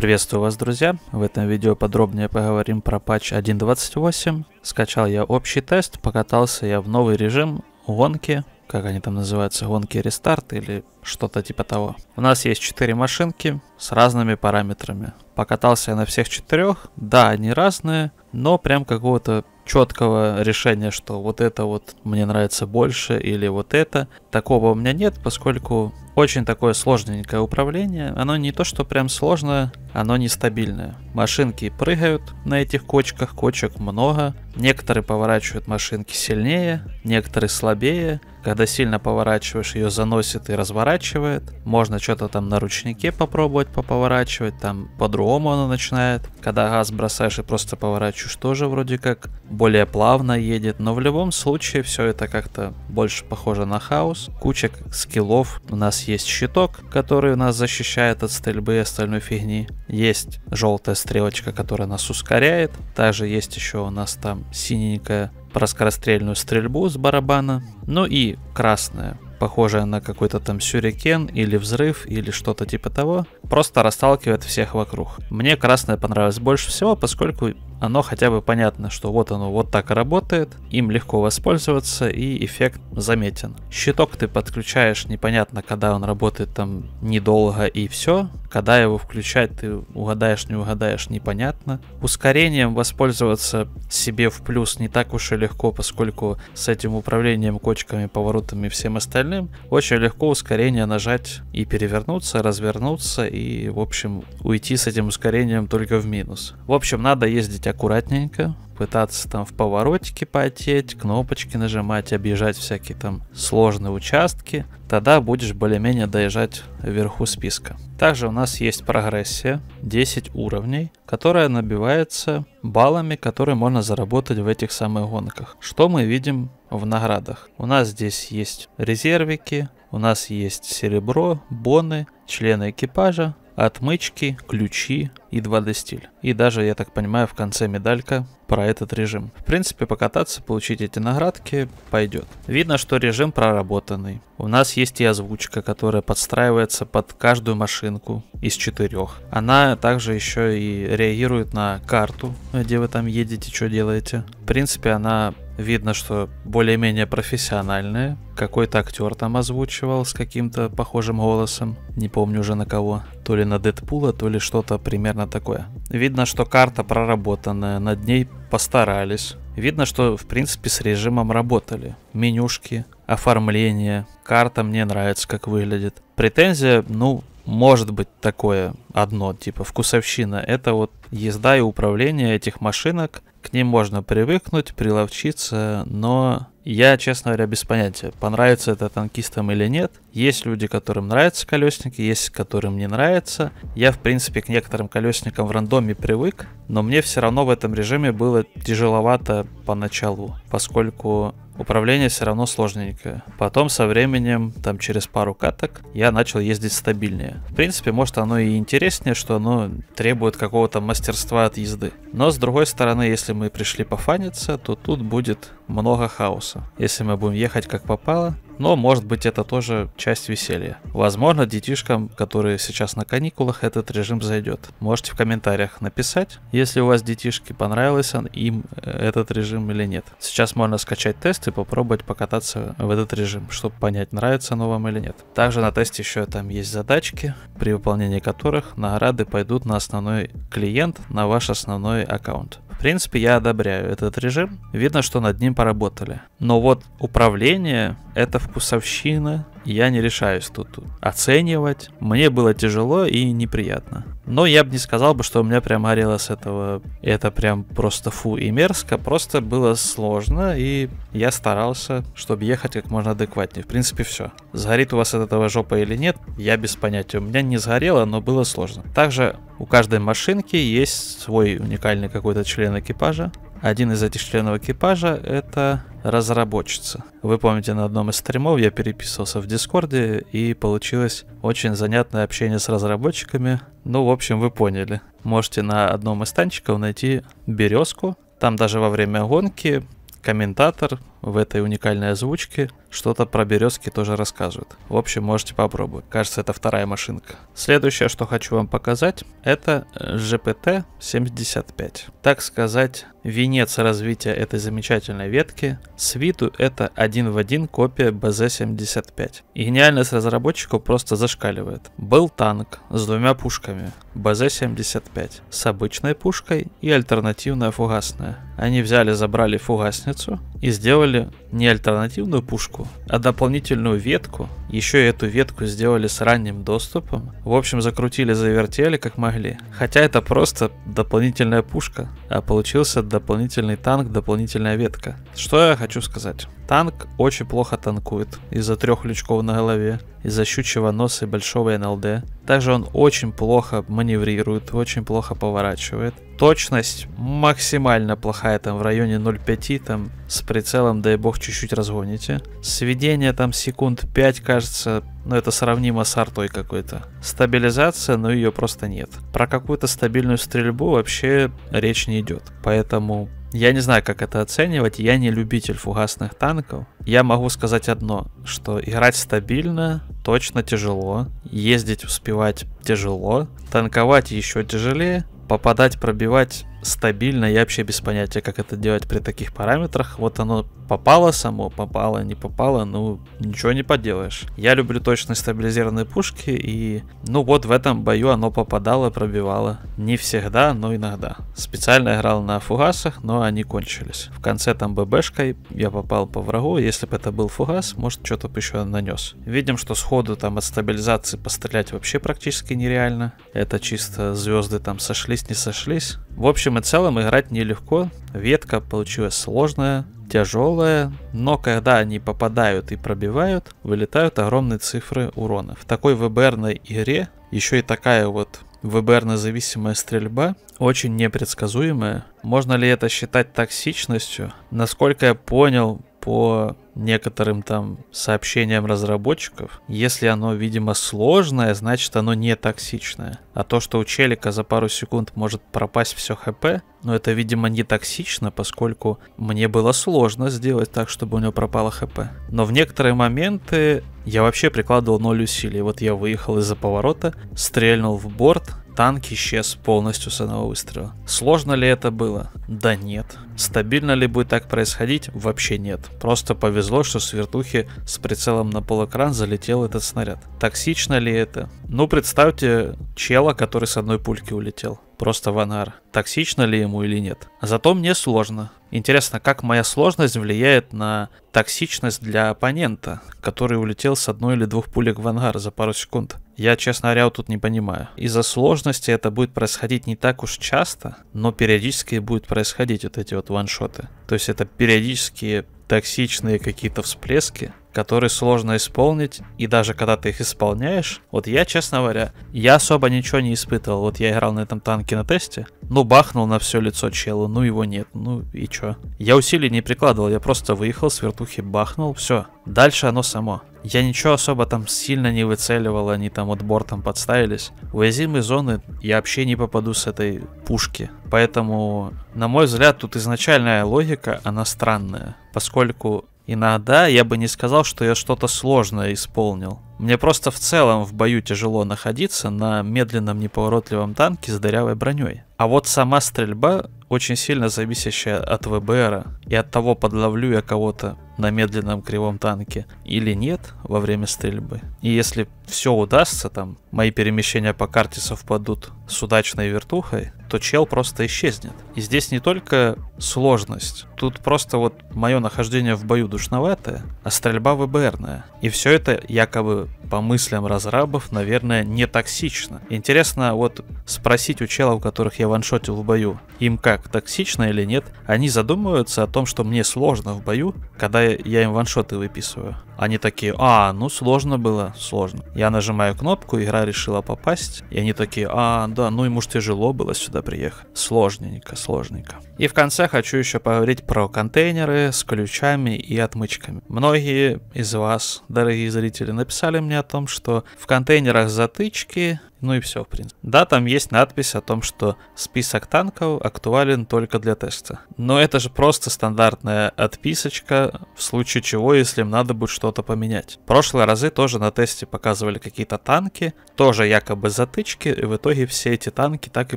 Приветствую вас, друзья! В этом видео подробнее поговорим про патч 1.28. Скачал я общий тест, покатался я в новый режим гонки, как они там называются, гонки рестарт или что-то типа того. У нас есть 4 машинки с разными параметрами. Покатался я на всех четырех. Да, они разные, но прям какого-то четкого решения, что вот это вот мне нравится больше или вот это. Такого у меня нет, поскольку очень такое сложненькое управление. Оно не то, что прям сложное, оно нестабильное. Машинки прыгают на этих кочках, кочек много. Некоторые поворачивают машинки сильнее, некоторые слабее. Когда сильно поворачиваешь, ее заносит и разворачивает. Можно что-то там на ручнике попробовать поповорачивать, там по-другому она начинает. Когда газ бросаешь и просто поворачиваешь, тоже вроде как более плавно едет. Но в любом случае все это как-то больше похоже на хаос. Куча скиллов. У нас есть щиток, который нас защищает от стрельбы и остальной фигни. Есть желтая стрелочка, которая нас ускоряет. Также есть еще у нас там синенькая про скорострельную стрельбу с барабана. Ну и красная похожее на какой-то там сюрикен или взрыв или что-то типа того, просто расталкивает всех вокруг. Мне красное понравилось больше всего, поскольку оно хотя бы понятно, что вот оно вот так работает, им легко воспользоваться и эффект заметен. Щиток ты подключаешь непонятно, когда он работает там недолго и все, когда его включать ты угадаешь, не угадаешь, непонятно. Ускорением воспользоваться себе в плюс не так уж и легко, поскольку с этим управлением кочками, поворотами и всем остальным остальным, очень легко ускорение нажать и перевернуться, развернуться и, в общем, уйти с этим ускорением только в минус. В общем, надо ездить аккуратненько, пытаться там в поворотике потеть, кнопочки нажимать, объезжать всякие там сложные участки, тогда будешь более-менее доезжать вверху списка. Также у нас есть прогрессия, 10 уровней, которая набивается баллами, которые можно заработать в этих самых гонках. Что мы видим в наградах? У нас здесь есть резервики, у нас есть серебро, боны, члены экипажа, отмычки, ключи и 2D-стиль. И даже, я так понимаю, в конце медалька про этот режим. В принципе, покататься, получить эти наградки пойдет. Видно, что режим проработанный. У нас есть и озвучка, которая подстраивается под каждую машинку из четырех. Она также еще и реагирует на карту, где вы там едете, что делаете. В принципе, она Видно, что более-менее профессиональные. Какой-то актер там озвучивал с каким-то похожим голосом. Не помню уже на кого. То ли на Дэдпула, то ли что-то примерно такое. Видно, что карта проработанная, над ней постарались. Видно, что в принципе с режимом работали. Менюшки, оформление, карта мне нравится, как выглядит. Претензия, ну, может быть такое одно, типа вкусовщина. Это вот езда и управление этих машинок. К ним можно привыкнуть, приловчиться, но я, честно говоря, без понятия, понравится это танкистам или нет. Есть люди, которым нравятся колесники, есть которым не нравится. Я, в принципе, к некоторым колесникам в рандоме привык, но мне все равно в этом режиме было тяжеловато поначалу, поскольку управление все равно сложненькое. Потом со временем, там через пару каток, я начал ездить стабильнее. В принципе, может оно и интереснее, что оно требует какого-то мастерства от езды. Но с другой стороны, если мы пришли пофаниться, то тут будет много хаоса. Если мы будем ехать как попало, но, может быть, это тоже часть веселья. Возможно, детишкам, которые сейчас на каникулах, этот режим зайдет. Можете в комментариях написать, если у вас детишки понравился им э, этот режим или нет. Сейчас можно скачать тест и попробовать покататься в этот режим, чтобы понять, нравится оно вам или нет. Также на тесте еще там есть задачки, при выполнении которых награды пойдут на основной клиент, на ваш основной аккаунт. В принципе, я одобряю этот режим. Видно, что над ним поработали. Но вот управление — это вкусовщина я не решаюсь тут оценивать. Мне было тяжело и неприятно. Но я бы не сказал бы, что у меня прям орело с этого. Это прям просто фу и мерзко. Просто было сложно, и я старался, чтобы ехать как можно адекватнее. В принципе, все. Сгорит у вас от этого жопа или нет, я без понятия. У меня не сгорело, но было сложно. Также у каждой машинки есть свой уникальный какой-то член экипажа. Один из этих членов экипажа — это разработчица. Вы помните, на одном из стримов я переписывался в Дискорде, и получилось очень занятное общение с разработчиками. Ну, в общем, вы поняли. Можете на одном из танчиков найти березку. Там даже во время гонки комментатор в этой уникальной озвучке что-то про березки тоже рассказывает. В общем, можете попробовать. Кажется, это вторая машинка. Следующее, что хочу вам показать, это GPT-75. Э, так сказать, венец развития этой замечательной ветки. С виду это один в один копия БЗ-75. И гениальность разработчиков просто зашкаливает. Был танк с двумя пушками БЗ-75, с обычной пушкой и альтернативная фугасная. Они взяли, забрали фугасницу и сделали не альтернативную пушку, ветку, а дополнительную ветку, еще и эту ветку сделали с ранним доступом. В общем, закрутили, завертели как могли. Хотя это просто дополнительная пушка, а получился дополнительный танк, дополнительная ветка. Что я хочу сказать? Танк очень плохо танкует из-за трех лючков на голове, из-за щучего носа и большого НЛД. Также он очень плохо маневрирует, очень плохо поворачивает. Точность максимально плохая, там в районе 0,5, там с прицелом, дай бог, чуть-чуть разгоните. Сведение там секунд 5, кажется, ну это сравнимо с артой какой-то. Стабилизация, но ее просто нет. Про какую-то стабильную стрельбу вообще речь не идет. Поэтому я не знаю, как это оценивать, я не любитель фугасных танков. Я могу сказать одно, что играть стабильно точно тяжело, ездить успевать тяжело, танковать еще тяжелее, попадать, пробивать стабильно, я вообще без понятия, как это делать при таких параметрах. Вот оно попало само, попало, не попало, ну ничего не поделаешь. Я люблю точно стабилизированные пушки, и ну вот в этом бою оно попадало, пробивало. Не всегда, но иногда. Специально играл на фугасах, но они кончились. В конце там ББшкой я попал по врагу, если бы это был фугас, может что-то бы еще нанес. Видим, что сходу там от стабилизации пострелять вообще практически нереально. Это чисто звезды там сошлись, не сошлись. В общем и целом играть нелегко, ветка получилась сложная, тяжелая, но когда они попадают и пробивают, вылетают огромные цифры урона. В такой ВБРной игре еще и такая вот ВБРно-зависимая стрельба, очень непредсказуемая. Можно ли это считать токсичностью? Насколько я понял, по некоторым там сообщениям разработчиков, если оно, видимо, сложное, значит оно не токсичное. А то, что у челика за пару секунд может пропасть все хп, но ну, это, видимо, не токсично, поскольку мне было сложно сделать так, чтобы у него пропало хп. Но в некоторые моменты я вообще прикладывал ноль усилий. Вот я выехал из-за поворота, стрельнул в борт, Танк исчез полностью с одного выстрела. Сложно ли это было? Да нет. Стабильно ли будет так происходить? Вообще нет. Просто повезло, что с вертухи с прицелом на полэкран залетел этот снаряд. Токсично ли это? Ну, представьте чела, который с одной пульки улетел просто ванар. Токсично ли ему или нет? Зато мне сложно. Интересно, как моя сложность влияет на токсичность для оппонента, который улетел с одной или двух пулек в ангар за пару секунд. Я, честно говоря, тут не понимаю. Из-за сложности это будет происходить не так уж часто, но периодически будет происходить вот эти вот ваншоты. То есть это периодические токсичные какие-то всплески, которые сложно исполнить, и даже когда ты их исполняешь, вот я, честно говоря, я особо ничего не испытывал. Вот я играл на этом танке на тесте, ну бахнул на все лицо челу, ну его нет, ну и чё. Я усилий не прикладывал, я просто выехал с вертухи, бахнул, все. Дальше оно само. Я ничего особо там сильно не выцеливал, они там от бортом подставились. В уязвимые зоны я вообще не попаду с этой пушки. Поэтому, на мой взгляд, тут изначальная логика, она странная. Поскольку Иногда я бы не сказал, что я что-то сложное исполнил. Мне просто в целом в бою тяжело находиться на медленном неповоротливом танке с дырявой броней. А вот сама стрельба очень сильно зависящая от ВБРа и от того, подловлю я кого-то на медленном кривом танке или нет во время стрельбы. И если все удастся, там мои перемещения по карте совпадут с удачной вертухой, то чел просто исчезнет. И здесь не только сложность, тут просто вот мое нахождение в бою душноватое, а стрельба ВБРная. И все это якобы по мыслям разрабов, наверное, не токсично. Интересно вот спросить у челов, которых я ваншотил в бою, им как, токсично или нет, они задумываются о том, что мне сложно в бою, когда я им ваншоты выписываю. Они такие, а, ну сложно было, сложно. Я нажимаю кнопку, игра решила попасть, и они такие, а, да, ну ему ж тяжело было сюда сюда приехать. Сложненько, сложненько. И в конце хочу еще поговорить про контейнеры с ключами и отмычками. Многие из вас, дорогие зрители, написали мне о том, что в контейнерах затычки ну и все, в принципе. Да, там есть надпись о том, что список танков актуален только для теста. Но это же просто стандартная отписочка, в случае чего, если им надо будет что-то поменять. В прошлые разы тоже на тесте показывали какие-то танки, тоже якобы затычки, и в итоге все эти танки так и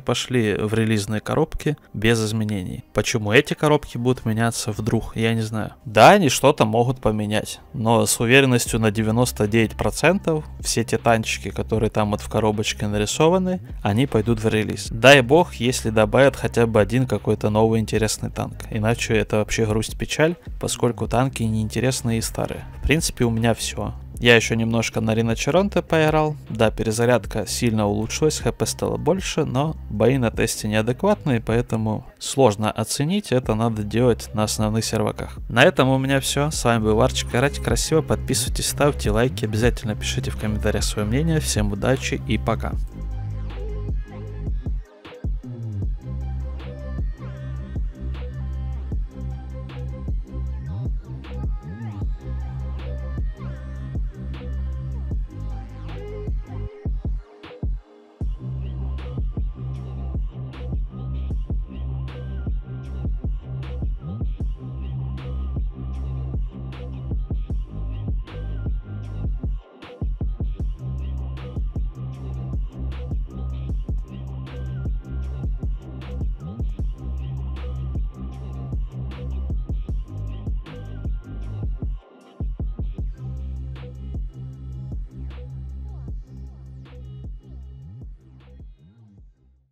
пошли в релизные коробки без изменений. Почему эти коробки будут меняться вдруг, я не знаю. Да, они что-то могут поменять, но с уверенностью на 99% все те танчики, которые там вот в коробочке немножечко нарисованы, они пойдут в релиз. Дай бог, если добавят хотя бы один какой-то новый интересный танк. Иначе это вообще грусть-печаль, поскольку танки неинтересные и старые. В принципе, у меня все. Я еще немножко на Рина поиграл. Да, перезарядка сильно улучшилась, хп стало больше, но бои на тесте неадекватные, поэтому сложно оценить, это надо делать на основных серваках. На этом у меня все. С вами был Варчик Играть Красиво. Подписывайтесь, ставьте лайки, обязательно пишите в комментариях свое мнение. Всем удачи и пока.